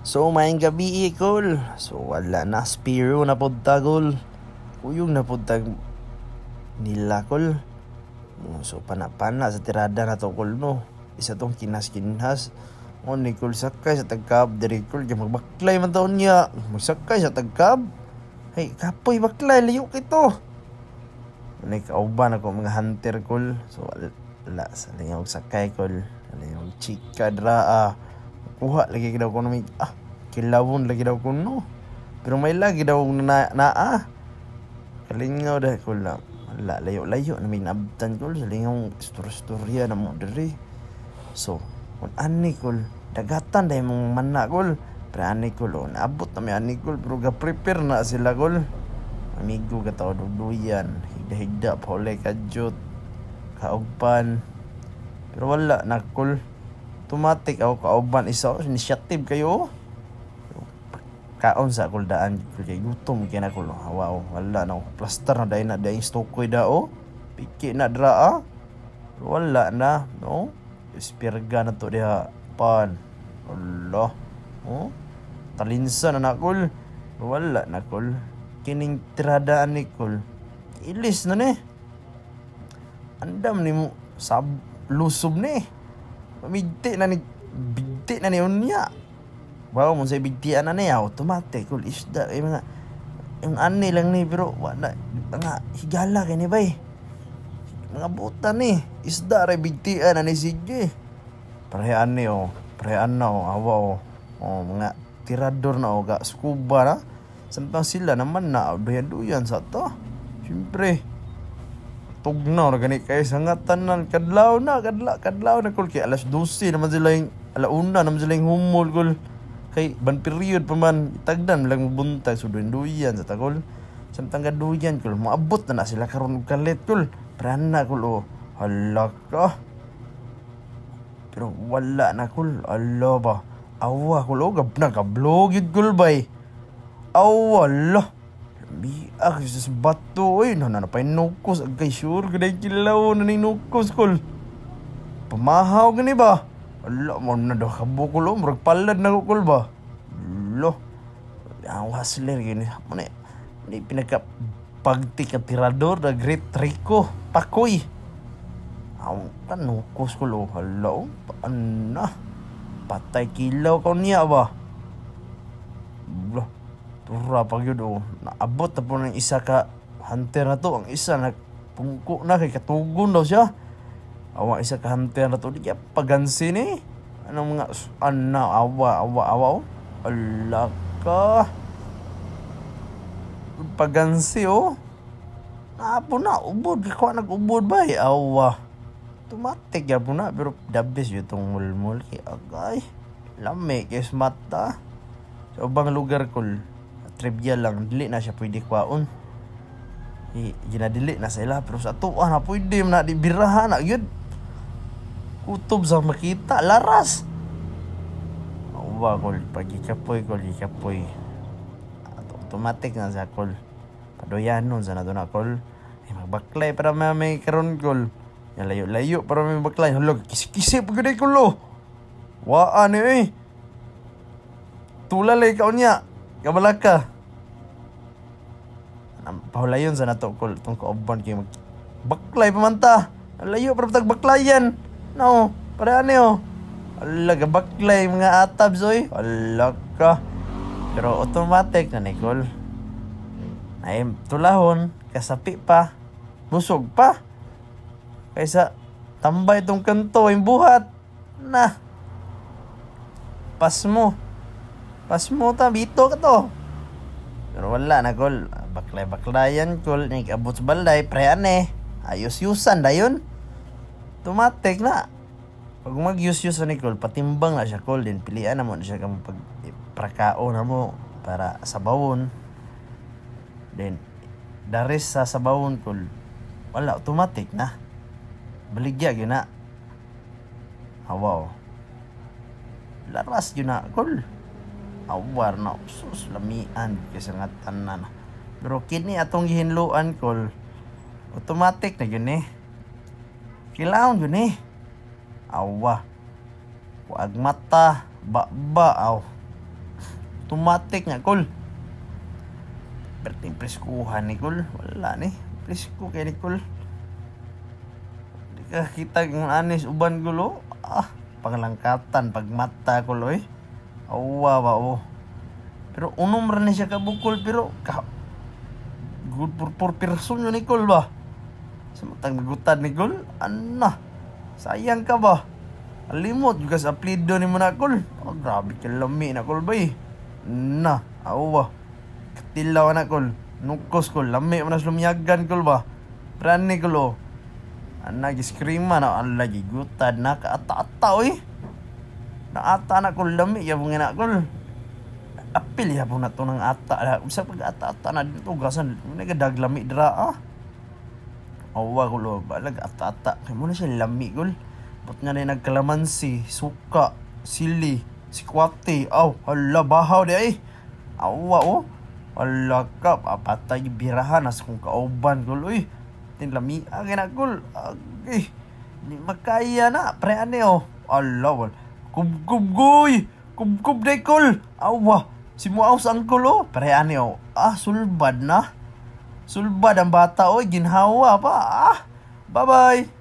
So, maayong gabi, ikol. So, wala na, Spiro na podtagol. Kuyong na podtag nila, kol. So, panapana sa tirada na tokol, no. Isa tong kinas-kinhas. O, Nicole, sakay sa tagkab. Dari, kol, yung magbaklay man taon niya. Magsakay sa tagkab. Hey, kapoy, baklay, layo kito. Ano, kauban ako mga hunter, kol. So, wala, sa lingaw sakay, kol. Sa yung chika, draa. Ah wah lagi kita ko nami ah kilawon lagi daw ko no pero may lagi daw na ah kalingaw dah ko lang wala layo-layo na may nabtan ko sa lingong istorya-istorya na mo diri so kung anikol dagatan dahil mong manakol pero anikol oh naabot na may anikol pero ga-prepare na sila kol amigo ka tao duduyan higda-higda pa ulit kajot kaugpan pero wala nakol Automatik aku kauban isa inisiatif kayo. Kaon sa kuldaan kay gutom kay nako Wow, wala na plaster na dai na dai stokoy da o. Oh. Pikit na dra a. Ah. Wala na, no. Ispirga na to dia pan. Allah. Oh. Talinsa na nakul. Wala na kul. Kining tradaan ni kul. Ilis na ni. Andam ni mo sab lusob ni. Eh. Bintik nani Bintik nani unia Baru mun saya bintik anak ni Automatik kul isdak Eh mana Yang ane lang ni bro Wak nak Tengah higala ke ni bay Mengabutan ni Isdak re bintik anak ni sige Perayaan ni oh Perayaan na oh Awau Oh mengat Tiradur na oh Gak skuba na lah. Sampang sila naman nak Doyan-doyan satu Simpre Simpre tugna na kani kay sangat tenan, kadlaw na kadla kadlaw na kul kay alas 12 na man sila yung ala una na man sila kul kay ban period pa man tagdan lang buntay so doon doyan sa takol sa tangga doyan kul maabot abut na sila karon kalit kul prana kul oh, Allah ko, pero wala na kul Allah ba awa kul o oh, gab na gablogid kul bay awa Allah biar aku sudah sebatuk eh. Nak nak nak payah nukus aku kaya syur kedai kilau nak ni nukus kul. Pemahau ke ni bah? Alok mau nak dah kabur kul lho. Oh, merah kepala nak kul bah. Loh. Yang aku hasilir ke ni. Apa ni? kat pagti kat tirador dah great triko. Pakui. Aku kan nukus kul oh, Allah, Alok. Oh, Anah. Patai kilau kau ni apa? Loh. Tura pagi tu Nak abot tu pun isa ka Hantar tu Ang isa nak Pungkuk nak Kaya katugun tau siya Awak isa ka hantar tu Dia pagansi ni Anak mengak Anak awak Awak awak Alakah Pagansi oh Nak apa nak ubud Kau nak ubud baik Allah Tu mati ya pun nak Biar dabis je tu Mul-mul Agai Lamik ke semata Cobang lugar kul Cobang lugar kul trivial lang delete nak siapa dia kuat un ni eh, jina delete nak salah terus satu wah nak pun dia nak dibirah ah, nak gitu kutub sama kita laras wah kol pagi capoi kol capoi otomatik kan, nak saya kol padoya nun sana tu nak kol eh baklai pada mami keron kol yang layuk-layuk pada mami baklai lo kisik-kisik pergi dari lo wah ane. Eh. Tulah Tulalai kau niak Gabalaka. Pahulayon sa nato ko itong kaoban kayo mag... Baklay pamanta! Layo para patag baklayan! No, para ano oh. yun? Alaga baklay mga atab zoy. Alaka. Pero automatic na Nicole. Ay tulahon, kasapi pa, busog pa. Kaysa tambay tong kanto, yung buhat. Na. Pas mo. Pas mo ta, bito ka to. Pero wala na gol. Baklay-baklayan gol. Nagabot sa balay. Pre, eh. Ayos-yusan da yun. na. Pag mag yus use ni Cole, patimbang na siya Cole din. Pilian na mo na siya kung pag prakao na mo para sa bawon. Then, daris sa sabawon Cole, wala, automatic na. Baligya, yun na. Hawaw. Laras yun na, Cole awar na usus lamian kasi nga tanan pero kini atong gihinluan kol automatic na yun eh kilaon yun eh awa wag mata baba aw automatic nga kol perting preskuhan ni kol wala ni presko kay ni kol di ka kita ng anis uban gulo oh. ah panglangkatan pagmata kol oy eh. Allah pak oh. Pero uno man siya ka bukol pero ka good for for person ni kol ba. Samtang gutad ni kol. Ana. Sayang ka ba? Alimot juga sa plido ni muna kol. Oh, grabe ka lami na kol ba Na. Awa. Katilaw na kol. Nukos kol. Lami mo na lumiyagan kol ba? Prani kol oh. Ang na ang lagi gutad na kaata-ata eh. na ata na kul dami ya bung enak kul apil ya pun ato nang ata lah usap pag ata ata na dito gasan na gadag lami dra ah awa kulo balag ata ata kay mo na siya lami kul but nga na nagkalamansi suka sili sikwate aw oh, hala bahaw di ay eh. awa oh Ala ka, papatay birahan as kung kauban kul uy tinlami agin kul agay ni makaya na pre ane oh Allah eh. ah, ah, eh. oh. wala Kub kub guy. Kub kub dekol. Awah, Si aus sangkol oh. Perayaan ni oh. Ah sulbad nah. Sulbad dan bata oh. Gin apa. Ah. Bye bye.